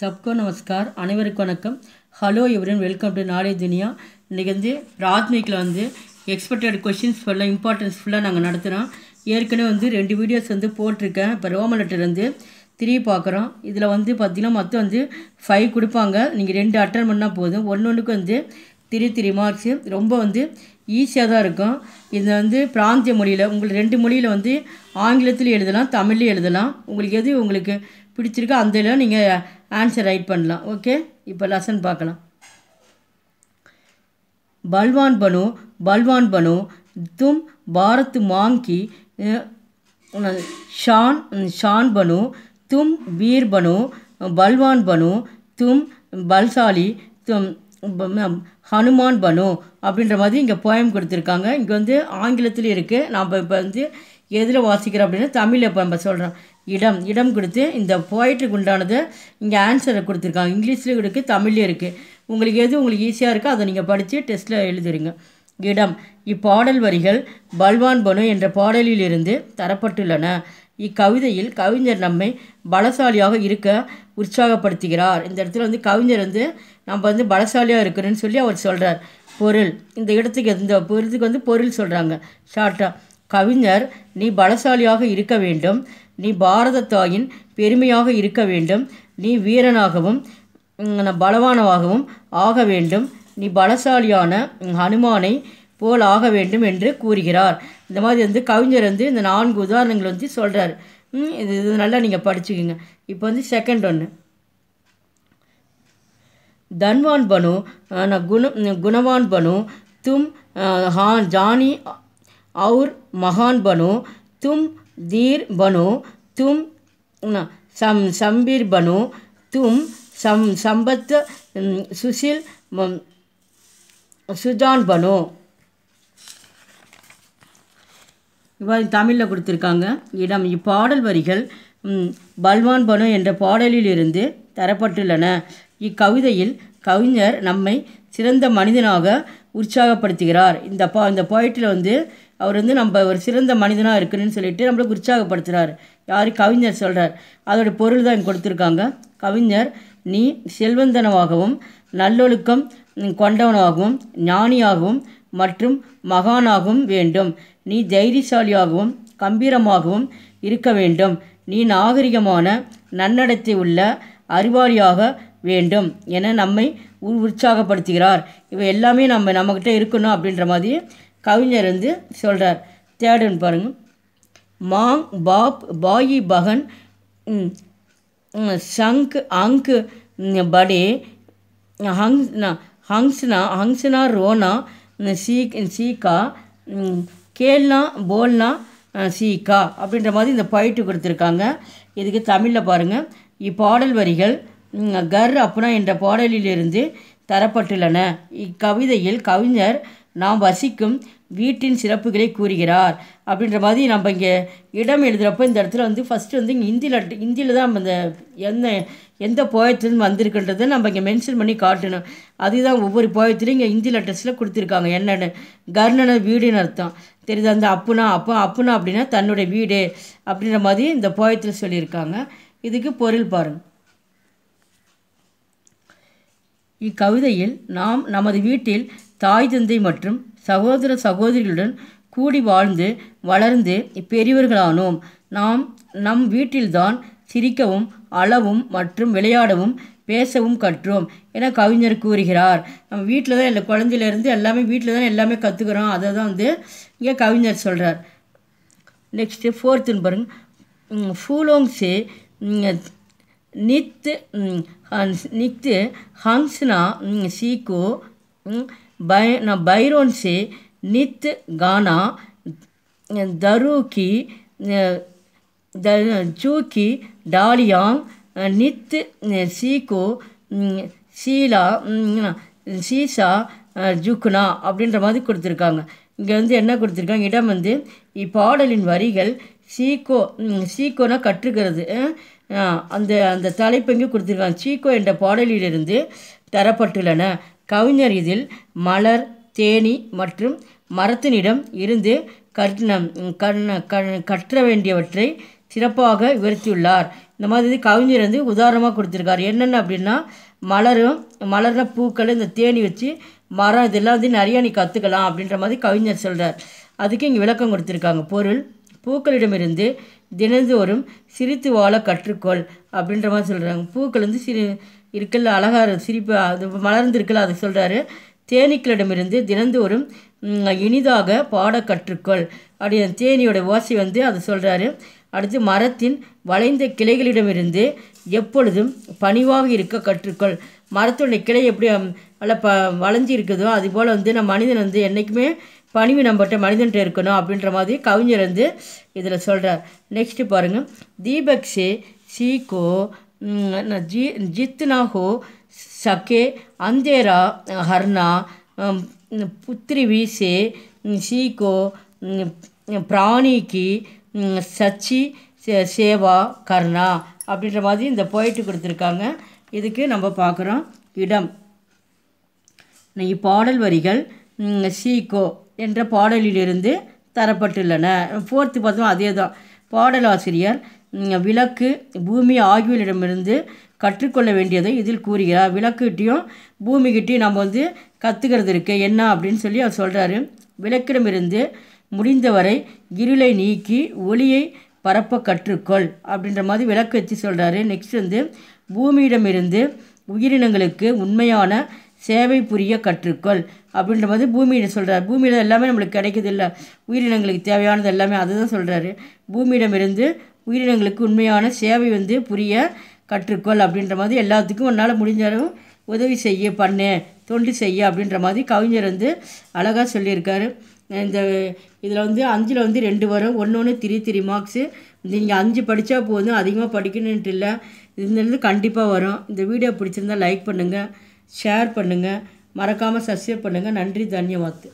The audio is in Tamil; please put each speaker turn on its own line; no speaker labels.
சப்கோ நமஸ்கார் அனைவருக்கும் வணக்கம் ஹலோ எவரின் வெல்கம் டு நாளே துனியா இன்றைக்கி வந்து ராத்மிக்கில் வந்து எக்ஸ்பெக்டட் கொஷின்ஸ் ஃபுல்லாக இம்பார்ட்டன்ஸ் ஃபுல்லாக நாங்கள் நடத்துகிறோம் ஏற்கனவே வந்து ரெண்டு வீடியோஸ் வந்து போட்டிருக்கேன் இப்போ ரோம லெட்டர் வந்து த்ரீ பார்க்குறோம் இதில் வந்து பார்த்திங்கன்னா மொத்தம் வந்து ஃபைவ் கொடுப்பாங்க நீங்கள் ரெண்டு அட்டன் பண்ணால் போதும் ஒன்று ஒன்றுக்கு வந்து திரி திரி மார்க்ஸ் ரொம்ப வந்து ஈஸியாக தான் இருக்கும் இதை வந்து பிராந்திய மொழியில் உங்களுக்கு ரெண்டு மொழியில் வந்து ஆங்கிலத்தில் எழுதலாம் தமிழ்லேயும் எழுதலாம் உங்களுக்கு எது உங்களுக்கு பிடிச்சிருக்கோ அந்த இதில் நீங்கள் ஆன்சர் ரைட் பண்ணலாம் ஓகே இப்போ லெசன் பார்க்கலாம் பல்வான் பனு பல்வான் பனு தும் பாரத் மாங்கி ஷான் ஷான் பனு தும் வீர் பனு பல்வான் பனு தும் பல்சாலி தும் ஹனுமான் பனு அப்படின்ற மாதிரி இங்கே போயம் கொடுத்துருக்காங்க இங்கே வந்து ஆங்கிலத்துலேயும் இருக்குது நாம் இப்போ வந்து எதில் வாசிக்கிறோம் அப்படின்னா தமிழில் இப்போ நம்ம சொல்கிறோம் இடம் இடம் கொடுத்து இந்த போய்ட்ருக்கு உண்டானது இங்கே ஆன்சரை கொடுத்துருக்காங்க இங்கிலீஷ்லேயும் இருக்குது தமிழ்லேயும் இருக்குது உங்களுக்கு எது உங்களுக்கு ஈஸியாக இருக்கோ அதை நீங்கள் படித்து டெஸ்ட்டில் எழுதிருங்க இடம் இப்பாடல் வரிகள் பல்வான் பனு என்ற பாடலிலிருந்து தரப்பட்டுள்ளன இக்கவிதையில் கவிஞர் நம்மை பலசாலியாக இருக்க உற்சாகப்படுத்துகிறார் இந்த இடத்துல வந்து கவிஞர் வந்து நம்ம வந்து பலசாலியாக இருக்கணும்னு சொல்லி அவர் சொல்கிறார் பொருள் இந்த இடத்துக்கு இந்த பொருளுக்கு வந்து பொருள் சொல்கிறாங்க ஷார்ட்டாக கவிஞர் நீ பலசாலியாக இருக்க வேண்டும் நீ பாரத தாயின் பெருமையாக இருக்க வேண்டும் நீ வீரனாகவும் பலவானவாகவும் ஆக வேண்டும் நீ பலசாலியான ஹனுமானை போல் ஆக வேண்டும் என்று கூறுகிறார் இந்த மாதிரி வந்து கவிஞர் வந்து இந்த நான்கு உதாரணங்கள் வந்து சொல்கிறார் இது இது நல்லா நீங்கள் படிச்சுக்கோங்க இப்போ வந்து செகண்ட் ஒன்று தன்வான் பனு குண குணவான் பனு தும் ஹான் ஜானி அவுர் மகான் பனு தும் தீர் பனு தும் சம் சம்பீர் பனு தும் சம் சம்பத் சுசில் சுஜான் பனு இவ்வாறு தமிழில் கொடுத்துருக்காங்க இடம் இப்பாடல் வரிகள் பல்வான் பனு என்ற பாடலிலிருந்து தரப்பட்டுள்ளன இக்கவிதையில் கவிஞர் நம்மை சிறந்த மனிதனாக உற்சாகப்படுத்துகிறார் இந்த பா இந்த போய்ட்டில் வந்து அவர் வந்து நம்ம ஒரு சிறந்த மனிதனாக இருக்குன்னு சொல்லிட்டு நம்மளுக்கு உற்சாகப்படுத்துகிறார் யார் கவிஞர் சொல்கிறார் அதோடய பொருள் தான் கொடுத்துருக்காங்க கவிஞர் நீ செல்வந்தனமாகவும் நல்லொழுக்கம் கொண்டவனாகவும் ஞானியாகவும் மற்றும் மகானாகவும் வேண்டும் நீ தைரியசாலியாகவும் கம்பீரமாகவும் இருக்க வேண்டும் நீ நாகரிகமான நன்னடத்தை உள்ள அறிவாளியாக வேண்டும் என நம்மை உற்சாகப்படுத்துகிறார் இவை எல்லாமே நம்ம நம்மக்கிட்ட இருக்கணும் அப்படின்ற மாதிரி கவிஞர் வந்து சொல்கிறார் தேர்டுன்னு பாருங்கள் மாங் பாப் பாயி பகன் சங்க் அங்க் படே ஹங்ஸ்னா ஹங்ஸ்னா ஹங்ஸ்னா ரோனா சீ சீக்கா கேள்னா போல்னா சீக்கா அப்படின்ற மாதிரி இந்த பயிட்டு கொடுத்துருக்காங்க இதுக்கு தமிழில் பாருங்கள் இப்பாடல் வரிகள் கர் அப்புனா என்ற பாடலிலிருந்து தரப்பட்டுள்ளன இக்கவிதையில் கவிஞர் நாம் வசிக்கும் வீட்டின் சிறப்புகளை கூறுகிறார் அப்படின்ற மாதிரி நம்ம இங்கே இடம் எழுதுகிறப்ப இந்த இடத்துல வந்து ஃபஸ்ட்டு வந்து இங்கே இந்தியில் இந்தியில் தான் நம்ம இந்த என்ன எந்த போயத்துலேருந்து வந்திருக்குன்றதை நம்ம இங்கே மென்ஷன் பண்ணி காட்டணும் அதுதான் ஒவ்வொரு போயத்துலையும் இங்கே இந்தியில் லெட்டர்ஸில் கொடுத்துருக்காங்க என்னென்னு கர்ணன வீடுன்னு அர்த்தம் தெரியுது அந்த அப்புனா அப்போ அப்புனா அப்படின்னா தன்னுடைய வீடு அப்படின்ற மாதிரி இந்த போயத்தில் சொல்லியிருக்காங்க இதுக்கு பொருள் பாருங்கள் இக்கவிதையில் நாம் நமது வீட்டில் தாய் தந்தை மற்றும் சகோதர சகோதரிகளுடன் கூடி வாழ்ந்து வளர்ந்து பெரியவர்களானோம் நாம் நம் வீட்டில்தான் சிரிக்கவும் அளவும் மற்றும் விளையாடவும் பேசவும் கற்றோம் என கவிஞர் கூறுகிறார் நம்ம வீட்டில் தான் இல்லை குழந்தையிலேருந்து எல்லாமே வீட்டில் தான் எல்லாமே கற்றுக்குறோம் அதை தான் வந்து இங்கே கவிஞர் சொல்கிறார் நெக்ஸ்ட்டு ஃபோர்த்துன்னு பாருங்க ஃபூலோங்ஸு நித்து நித்து ஹங்ஸ்னா சீக்கு பை பைரோன்சி நித்து கானா தருக்கி த ஜூக்கி டாலியாங் நித்து சீக்கு சீலா சீசா ஜுக்னா அப்படின்ற மாதிரி கொடுத்துருக்காங்க இங்கே வந்து என்ன கொடுத்துருக்காங்க இடம் வந்து இப்பாடலின் வரிகள் சீக்கோ சீக்கோனா கற்றுக்கிறது அந்த அந்த எங்கே கொடுத்துருக்காங்க சீக்கோ என்ற பாடலிலிருந்து தரப்பட்டுள்ளன கவிஞர் இதில் மலர் தேனி மற்றும் மரத்தினிடம் இருந்து கண் கற்ற வேண்டியவற்றை சிறப்பாக விவரித்துள்ளார் இந்த மாதிரி கவிஞர் வந்து உதாரணமாக கொடுத்துருக்காரு என்னென்ன அப்படின்னா மலரும் மலர்ன பூக்கள் இந்த தேனி வச்சு மரம் இதெல்லாம் வந்து நிறையா நீ கற்றுக்கலாம் அப்படின்ற மாதிரி கவிஞர் சொல்கிறார் அதுக்கு இங்கே விளக்கம் கொடுத்துருக்காங்க பொருள் பூக்களிடமிருந்து தினந்தோறும் சிரித்து வாழ கற்றுக்கொள் அப்படின்ற மாதிரி சொல்கிறாங்க பூக்கள் வந்து சிரி இருக்கல அழகாக சிரிப்பு அது மலர்ந்திருக்கல அதை சொல்கிறாரு தேனீக்களிடமிருந்து தினந்தோறும் இனிதாக பாட கற்றுக்கொள் அப்படி தேனியோட ஓசை வந்து அதை சொல்கிறாரு அடுத்து மரத்தின் வளைந்த கிளைகளிடமிருந்து எப்பொழுதும் பணிவாக இருக்க கற்றுக்கொள் மரத்துடைய கிளை எப்படி நல்ல ப வளைஞ்சி இருக்குதோ அதுபோல் வந்து நம்ம மனிதன் வந்து என்றைக்குமே பணிவு நம்பட்ட மனிதன்கிட்ட இருக்கணும் அப்படின்ற மாதிரி கவிஞர் வந்து இதில் சொல்கிறார் நெக்ஸ்ட்டு பாருங்கள் தீபக் சே சீகோ ஜி ஜித்னா ஹோ சகே அந்தேரா ஹர்னா புத்திரிவி சே சீகோ பிராணிக்கு சச்சி சேவா கர்ணா அப்படின்ற மாதிரி இந்த போயிட்டு கொடுத்துருக்காங்க இதுக்கு நம்ம பார்க்குறோம் இடம் இப்பாடல் வரிகள் சீகோ என்ற பாடலிலிருந்து தரப்பட்டுள்ளன ஃபோர்த்து பார்த்தோம் அதே தான் பாடலாசிரியர் விளக்கு பூமி ஆகியோரிடமிருந்து கற்றுக்கொள்ள வேண்டியதை இதில் கூறுகிறார் விளக்குகிட்டையும் பூமிகிட்டையும் நம்ம வந்து கற்றுக்கிறது இருக்குது என்ன அப்படின்னு சொல்லி அவர் சொல்கிறாரு விளக்கிடமிருந்து முடிந்தவரை இருளை நீக்கி ஒளியை பரப்ப கற்றுக்கொள் அப்படின்ற மாதிரி விளக்கு வச்சு சொல்கிறாரு நெக்ஸ்ட் வந்து பூமியிடமிருந்து உயிரினங்களுக்கு உண்மையான சேவை புரிய கற்றுக்கொள் அப்படின்ற மாதிரி பூமியிடம் சொல்கிறார் பூமியில் எல்லாமே நம்மளுக்கு கிடைக்கிறது இல்லை உயிரினங்களுக்கு தேவையானது எல்லாமே தான் சொல்கிறாரு பூமியிடமிருந்து உயிரினங்களுக்கு உண்மையான சேவை வந்து புரிய கற்றுக்கொள் அப்படின்ற மாதிரி எல்லாத்துக்கும் உன்னால் முடிஞ்ச அளவு உதவி செய்ய பண்ணு தொண்டு செய்ய அப்படின்ற மாதிரி கவிஞர் வந்து அழகாக சொல்லியிருக்காரு இந்த இதில் வந்து அஞ்சில் வந்து ரெண்டு வரும் ஒன்று ஒன்று திரி திரி மார்க்ஸு நீங்கள் அஞ்சு படித்தா போதும் அதிகமாக படிக்கணுன்ட்டு இல்லை இதுலேருந்து கண்டிப்பாக வரும் இந்த வீடியோ பிடிச்சிருந்தால் லைக் பண்ணுங்கள் ஷேர் பண்ணுங்கள் மறக்காமல் சப்ஸ்கிரைப் பண்ணுங்கள் நன்றி தன்யவாத்து